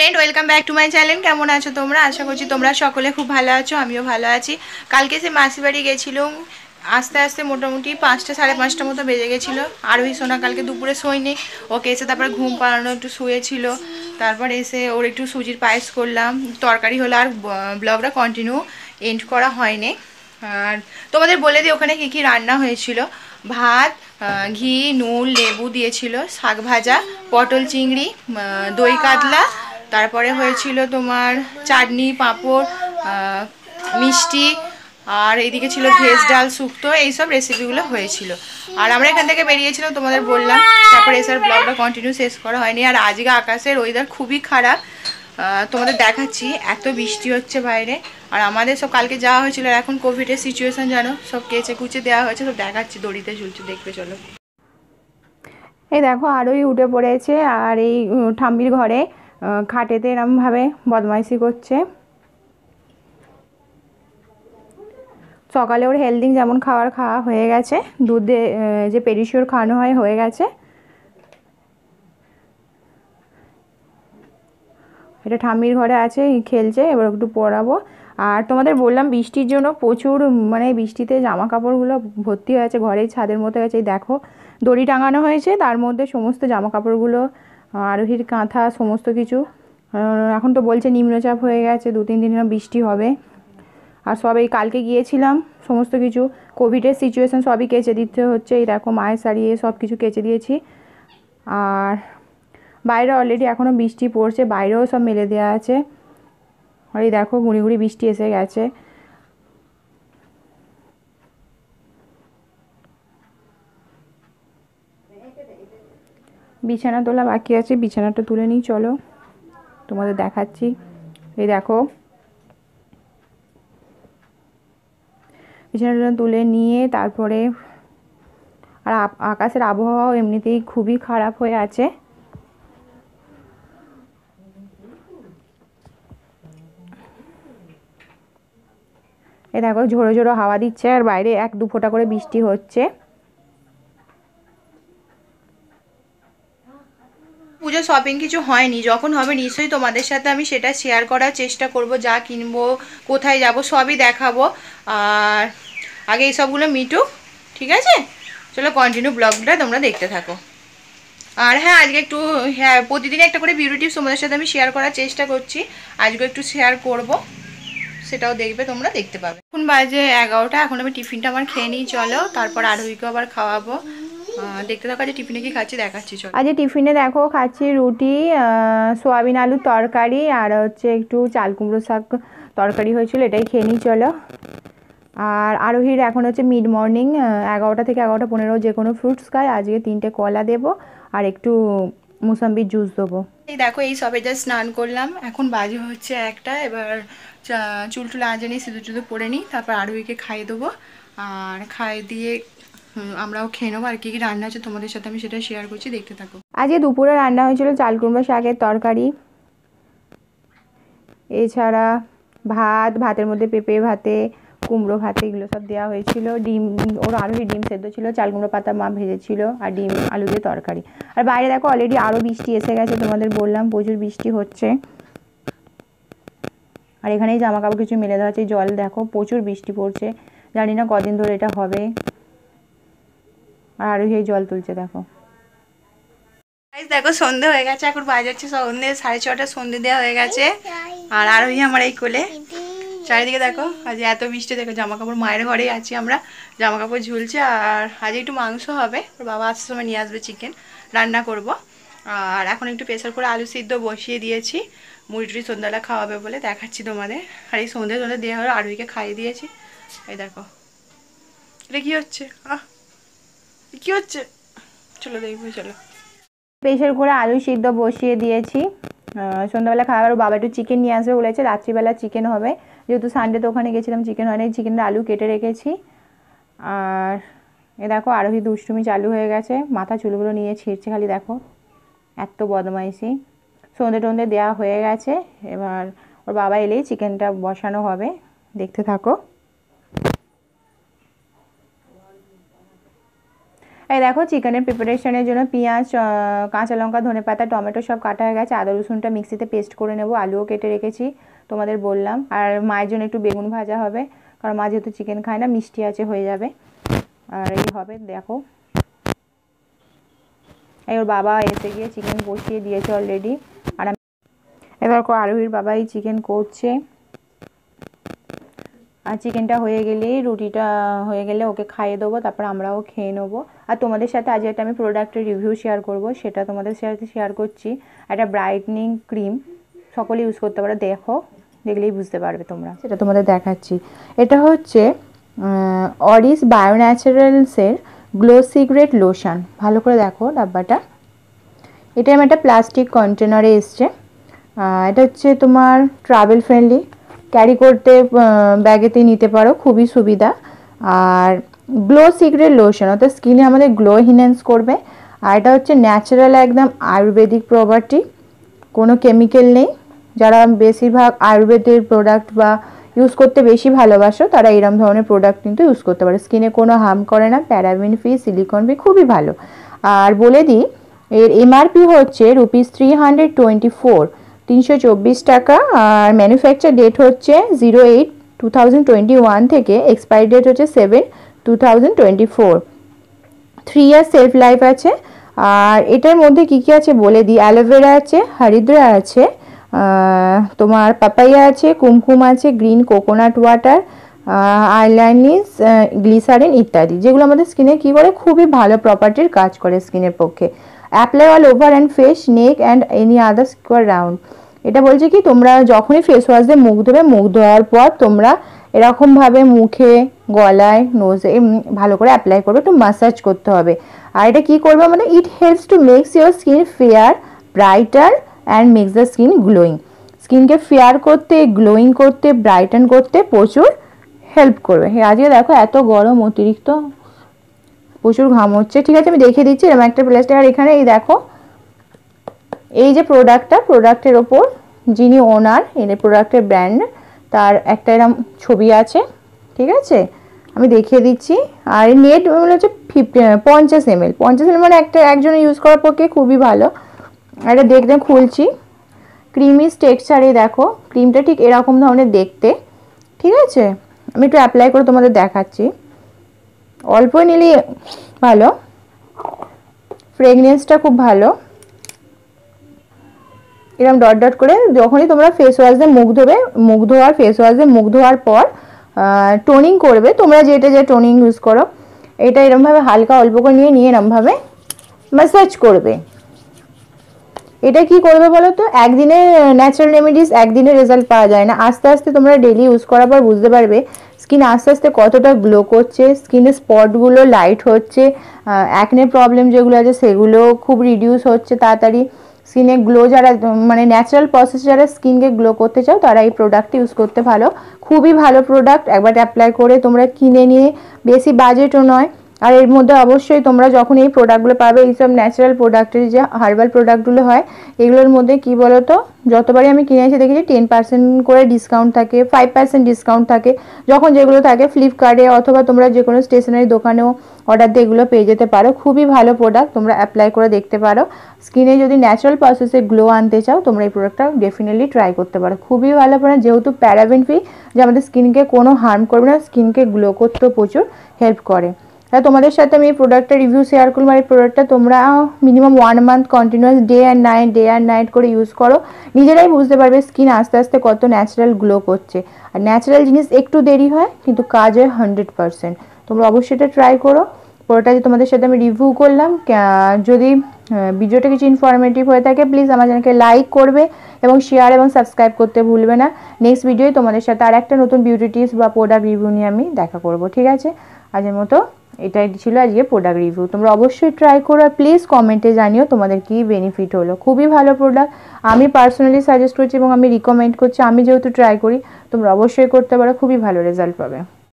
friend welcome back to my channel কেমন আছো তোমরা আশা করছি তোমরা সকলে খুব ভালো আছো আমিও ভালো আছি কালকে সে মাসির বাড়ি গেছিলাম আস্তে আস্তে মোটামুটি পাঁচটা সাড়ে পাঁচটা মতো বেজে গেছিলো আর ওই সোনা কালকে দুপুরে শোয়নি ওকে এসে তারপরে ঘুম পাড়ানো একটু শুয়েছিল তারপর এসে ওর একটু সুজির পায়েস করলাম তরকারি হলো আর ব্লগটা কন্টিনিউ এন্ড করা হয়নি আর তোমাদের বলে দিই ওখানে কী কী রান্না হয়েছিল ভাত ঘি নুন লেবু দিয়েছিল শাক ভাজা পটল চিংড়ি দই কাতলা তারপরে হয়েছিল তোমার চাটনি পাঁপড় মিষ্টি আর এইদিকে ছিল ভেজ ডাল শুক্তো এইসব রেসিপিগুলো হয়েছিল আর আমরা এখান থেকে বেরিয়েছিলাম তোমাদের বললাম তারপরে আর ব্লগটা কন্টিনিউ শেষ করা হয়নি আর আজকে আকাশের ওয়েদার খুবই খারাপ তোমাদের দেখাচ্ছি এত বৃষ্টি হচ্ছে বাইরে আর আমাদের সব কালকে যাওয়া হয়েছিল আর এখন কোভিডের সিচুয়েশান জানো সব কেচে কুচে দেওয়া হয়েছে সব দেখাচ্ছি দড়িতে ঝুলছে দেখবে চলো এই দেখো আরোই উঠে পড়েছে আর এই ঠাম্বির ঘরে খাটেতে এরমভাবে বদমাইশি করছে সকালে ওর হেলদিং যেমন খাওয়ার খাওয়া হয়ে গেছে দুধে যে পেডিশিওর খাওয়ানো হয় হয়ে গেছে এটা ঠাম্মির ঘরে আছে খেলছে এবার একটু পরাবো আর তোমাদের বললাম বৃষ্টির জন্য প্রচুর মানে বৃষ্টিতে জামা কাপড়গুলো ভর্তি হয়েছে ঘরের ছাদের মতো গেছে দেখো দড়ি টাঙানো হয়েছে তার মধ্যে সমস্ত জামা কাপড়গুলো আরোহীর কাঁথা সমস্ত কিছু এখন তো বলছে নিম্নচাপ হয়ে গেছে দু তিন দিন বৃষ্টি হবে আর সবাই কালকে গিয়েছিলাম সমস্ত কিছু কোভিডের সিচুয়েশান সবই কেচে দিতে হচ্ছে এই দেখো মায়ের সারিয়ে সব কিছু কেচে দিয়েছি আর বাইরে অলরেডি এখনও বৃষ্টি পড়ছে বাইরেও সব মেলে দেওয়া আছে আর এই দেখো গুঁড়ি গুঁড়ি বৃষ্টি এসে গেছে বিছানা তোলা বাকি আছে বিছানাটা তুলে নিই চলো তোমাদের দেখাচ্ছি এই দেখো বিছানাটা তুলে নিয়ে তারপরে আর আকাশের আবহাওয়াও এমনিতেই খুবই খারাপ হয়ে আছে এ দেখো ঝোড়ো ঝোড়ো হাওয়া দিচ্ছে আর বাইরে এক দু ফোঁটা করে বৃষ্টি হচ্ছে পুজো শপিং কিছু হয়নি যখন হবে নিশ্চয়ই তোমাদের সাথে আমি সেটা শেয়ার করার চেষ্টা করব যা কিনবো কোথায় যাব সবই দেখাবো আর আগে এই সবগুলো মিটুক ঠিক আছে চলো কন্টিনিউ ব্লগটা তোমরা দেখতে থাকো আর হ্যাঁ আজকে একটু হ্যাঁ প্রতিদিন একটা করে বিউটি টিপস তোমাদের সাথে আমি শেয়ার করার চেষ্টা করছি আজকে একটু শেয়ার করব সেটাও দেখবে তোমরা দেখতে পাবে এখন বাজে এগারোটা এখন আমি টিফিনটা আমার খেয়ে নিই চলো তারপর আরোহীকে আবার খাওয়াবো দেখতে থাকো টিফিনে কি খাচ্ছি দেখাচ্ছি চল আজ টিফিনে দেখো খাচ্ছি রুটি সোয়াবিন আলুর তরকারি আর হচ্ছে একটু চাল কুমড়ো শাক তরকারি হয়েছিল এটাই খেয়ে নিই চলো আর আরোহীর এখন হচ্ছে মিড মর্নিং এগারোটা থেকে এগারোটা পনেরো যে কোনো ফ্রুটস খায় আজকে তিনটে কলা দেব আর একটু মুসাম্বির জুস দেবো এই দেখো এই সবে যা স্নান করলাম এখন বাজে হচ্ছে একটা এবার চুল টুল আজ নিই সিঁদুর টুদু পরে নিই তারপর আরোহীকে খাইয়ে দেবো আর খাইয়ে দিয়ে আমরাও খেয়ে নেবো আর কী কী রান্না আছে তোমাদের সাথে আমি সেটা শেয়ার করছি দেখতে থাকো আজকে দুপুরে রান্না হয়েছিল চাল কুমড়ো শাকের তরকারি এছাড়া ভাত ভাতের মধ্যে পেঁপে ভাতে কুমড়ো ভাতে এগুলো সব দেওয়া হয়েছিল ডিম ওর আরোহী ডিম সেদ্ধ ছিল চাল কুমড়ো পাতা মা ভেজেছিল আর ডিম আলু দিয়ে তরকারি আর বাইরে দেখো অলরেডি আরও বৃষ্টি এসে গেছে তোমাদের বললাম প্রচুর বৃষ্টি হচ্ছে আর এখানেই জামা কাপড় কিছু মেলে দেওয়া হচ্ছে জল দেখো প্রচুর বৃষ্টি পড়ছে জানি না কদিন ধরে এটা হবে আর আরোহী জল তুলছে দেখো দেখো সন্ধে হয়ে গেছে এখন বাজাচ্ছে সন্ধে সাড়ে ছটা সন্ধে দেওয়া হয়ে গেছে আর আরোহী আমার এই কোলে চারিদিকে দেখো আজ এত বৃষ্টি দেখো জামা কাপড় মায়ের ঘরে আছি আমরা জামা কাপড় ঝুলছে আর আজ একটু মাংস হবে ওর বাবা আসার সময় নিয়ে আসবে চিকেন রান্না করব আর এখন একটু প্রেশার করে আলু সিদ্ধ বসিয়ে দিয়েছি মুড়িটুড়ি সন্ধ্যাবেলা খাওয়াবে বলে দেখাচ্ছি তোমাদের আর এই সন্ধ্যে সন্ধ্যে দেওয়া হলো আরোহীকে খাইয়ে দিয়েছি এই দেখো এটা কী হচ্ছে আহ কি হচ্ছে চলো দেখবি চলো প্রেশার করে আলু সিদ্ধ বসিয়ে দিয়েছি সন্ধ্যাবেলা খাবার বাবা একটু চিকেন নিয়ে আসবে বলেছে রাত্রিবেলা চিকেন হবে যেহেতু সানডে তো ওখানে গেছিলাম চিকেন হয়নি চিকেনের আলু কেটে রেখেছি আর এ দেখো আরোহী দুষ্টুমি চালু হয়ে গেছে মাথা চুলগুলো নিয়ে ছিঁড়ছে খালি দেখো এত বদমাইশি সন্ধে টন্ধে দেওয়া হয়ে গেছে এবার ওর বাবা এলেই চিকেনটা বসানো হবে দেখতে থাকো এই দেখো চিকেনের প্রিপারেশনের জন্য পেঁয়াজ কাঁচা লঙ্কা ধনে পাতা টমেটো সব কাটা হয়ে গেছে আদা রসুনটা মিক্সিতে পেস্ট করে নেব আলুও কেটে রেখেছি তোমাদের বললাম আর মায়ের জন্য একটু বেগুন ভাজা হবে কারণ মা যেহেতু চিকেন খায় না মিষ্টি আছে হয়ে যাবে আর এই হবে দেখো এই ওর বাবা এসে গিয়ে চিকেন বসিয়ে দিয়েছে অলরেডি আর এবার আরোহীর বাবা এই চিকেন করছে আর চিকেনটা হয়ে গেলেই রুটিটা হয়ে গেলে ওকে খাইয়ে দেবো তারপর আমরাও খেয়ে নেবো আর তোমাদের সাথে আজ একটা আমি প্রোডাক্টের রিভিউ শেয়ার করব সেটা তোমাদের সাথে শেয়ার করছি একটা ব্রাইটনিং ক্রিম সকলে ইউজ করতে পারো দেখো দেখলেই বুঝতে পারবে তোমরা সেটা তোমাদের দেখাচ্ছি এটা হচ্ছে অরিস বায়ো ন্যাচারালসের গ্লো সিগ্রেট লোশন ভালো করে দেখো ডাব্বাটা এটা আমার একটা প্লাস্টিক কন্টেনারে এসছে এটা হচ্ছে তোমার ট্রাভেল ফ্রেন্ডলি ক্যারি করতে ব্যাগেতে নিতে পারো খুবই সুবিধা আর গ্লো সিক্রেট লোশন অর্থাৎ স্কিনে আমাদের গ্লো হিনেন্স করবে আর এটা হচ্ছে ন্যাচারাল একদম আয়ুর্বেদিক প্রপার্টি কোনো কেমিক্যাল নেই যারা বেশিরভাগ আয়ুর্বেদের প্রোডাক্ট বা ইউজ করতে বেশি ভালোবাসো তারা এরম ধরনের প্রোডাক্ট কিন্তু ইউজ করতে পারে স্কিনে কোনো হার্ম করে না প্যারাবিন ফি সিলিকন ফি খুবই ভালো আর বলে দিই এর এমআরপি হচ্ছে rupees three hundred twenty four তিনশো টাকা আর ম্যানুফ্যাকচার ডেট হচ্ছে জিরো এইট টু থেকে এক্সপায়ারি ডেট হচ্ছে seven two three year shelf life আছে আর এটার মধ্যে কি কি আছে বলে দিই অ্যালোভেরা আছে হরিদ্রা আছে তোমার পাপাইয়া আছে কুমকুম আছে গ্রিন কোকোনাট ওয়াটার আইলাইনিস গ্লিসারিন ইত্যাদি যেগুলো আমাদের স্কিনে কি করে খুবই ভালো প্রপার্টির কাজ করে স্কিনের পক্ষে apply all over and face neck and any other square round এটা বলছে কি তোমরা যখনই ফেস ওয়াশ দিয়ে মুখ ধোবে মুখ ধোয়ার পর তোমরা এরকমভাবে মুখে গলায় নোজে ভালো করে অ্যাপ্লাই করবে একটু মাসাজ করতে হবে আর এটা কি করবে মানে it helps to makes your skin fair brighter and makes the skin glowing স্কিনকে ফেয়ার করতে গ্লোয়িং করতে ব্রাইটন করতে প্রচুর হেল্প করবে আজকে দেখো এত গরম অতিরিক্ত প্রচুর ঘাম হচ্ছে ঠিক আছে আমি দেখে দিচ্ছি এরকম একটা প্লাস্টিক আর এখানে এই দেখো এই যে প্রোডাক্টটা প্রোডাক্টের ওপর যিনি ওনার এনে প্রোডাক্টের ব্র্যান্ড তার একটা এরম ছবি আছে ঠিক আছে আমি দেখিয়ে দিচ্ছি আর নেট হচ্ছে ফিফটি পঞ্চাশ এম এল পঞ্চাশ এম মানে একটা একজন ইউজ করার পক্ষে খুবই ভালো এটা দেখতে খুলছি ক্রিমি টেক্সচারে দেখো ক্রিমটা ঠিক এরকম ধরনের দেখতে ঠিক আছে আমি একটু অ্যাপ্লাই করে তোমাদের দেখাচ্ছি অল্প নিলে ভালো ফ্রেগনেন্সটা খুব ভালো এরকম ডট ডট করে যখনই তোমরা ফেস ওয়াশ দিয়ে মুখ ধোবে মুখ ধোয়ার ফেস ওয়াশ দিয়ে মুখ ধোয়ার পর টোনিং করবে তোমরা যেটা যে টোনিং ইউজ করো এটা এরমভাবে হালকা অল্প করে নিয়ে নিয়ে এরমভাবে ম্যাসাজ করবে এটা কি করবে বলো তো একদিনে ন্যাচারাল রেমেডিস একদিনে রেজাল্ট পাওয়া যায় না আস্তে আস্তে তোমরা ডেলি ইউজ করার পর বুঝতে পারবে স্কিন আস্তে আস্তে কতটা গ্লো করছে স্কিনের স্পটগুলো লাইট হচ্ছে অ্যাকনে প্রবলেম যেগুলো আছে সেগুলো খুব রিডিউস হচ্ছে তাড়াতাড়ি স্কিনে গ্লো যারা মানে ন্যাচারাল প্রসেস যারা স্কিনকে গ্লো করতে চাও তারা এই প্রোডাক্টটি ইউজ করতে ভালো খুবই ভালো প্রোডাক্ট একবার অ্যাপ্লাই করে তোমরা কিনে নিয়ে বেশি বাজেটও নয় আর এর মধ্যে অবশ্যই তোমরা যখন এই প্রোডাক্টগুলো পাবে এইসব ন্যাচারাল প্রোডাক্টের যে হার্বাল প্রোডাক্টগুলো হয় এগুলোর মধ্যে কি বলতো যতবারই আমি কিনে এসে দেখেছি টেন পার্সেন্ট করে ডিসকাউন্ট থাকে ফাইভ পার্সেন্ট ডিসকাউন্ট থাকে যখন যেগুলো থাকে ফ্লিপকার্টে অথবা তোমরা যে কোনো স্টেশনারি দোকানেও অর্ডার দিয়ে এগুলো পেয়ে যেতে পারো খুবই ভালো প্রোডাক্ট তোমরা অ্যাপ্লাই করে দেখতে পারো স্কিনে যদি ন্যাচারাল প্রসেসে গ্লো আনতে চাও তোমরা এই প্রোডাক্টটা ডেফিনেটলি ট্রাই করতে পারো খুবই ভালো প্রোডাক্ট যেহেতু প্যারাবেন ফ্রি যে আমাদের স্কিনকে কোনো হার্ম করবে না স্কিনকে গ্লো করতেও প্রচুর হেল্প করে হ্যাঁ তোমাদের সাথে আমি এই প্রোডাক্টটা রিভিউ শেয়ার করলাম আর এই প্রোডাক্টটা তোমরা minimum one month continuous day and night day and night করে ইউজ করো নিজেরাই বুঝতে পারবে স্কিন আস্তে আস্তে কত ন্যাচারাল গ্লো করছে আর ন্যাচারাল জিনিস একটু দেরি হয় কিন্তু কাজ হয় হান্ড্রেড পারসেন্ট তোমরা অবশ্যই এটা ট্রাই করো পুরোটা যে তোমাদের সাথে আমি রিভিউ করলাম যদি ভিডিওটা কিছু ইনফরমেটিভ হয়ে থাকে প্লিজ আমার চ্যানেলকে লাইক করবে এবং শেয়ার এবং সাবস্ক্রাইব করতে ভুলবে না নেক্সট ভিডিওয় তোমাদের সাথে আর একটা নতুন বিউটি টিপস বা প্রোডাক্ট রিভিউ নিয়ে আমি দেখা করব ঠিক আছে আজের মতো এটাই ছিল আজকে প্রোডাক্ট রিভিউ তোমরা অবশ্যই ট্রাই করো আর প্লিজ কমেন্টে জানিও তোমাদের কী বেনিফিট হলো খুবই ভালো প্রোডাক্ট আমি পার্সোনালি সাজেস্ট করছি এবং আমি রিকমেন্ড করছি আমি যেহেতু ট্রাই করি তোমরা অবশ্যই করতে পারো খুবই ভালো রেজাল্ট পাবে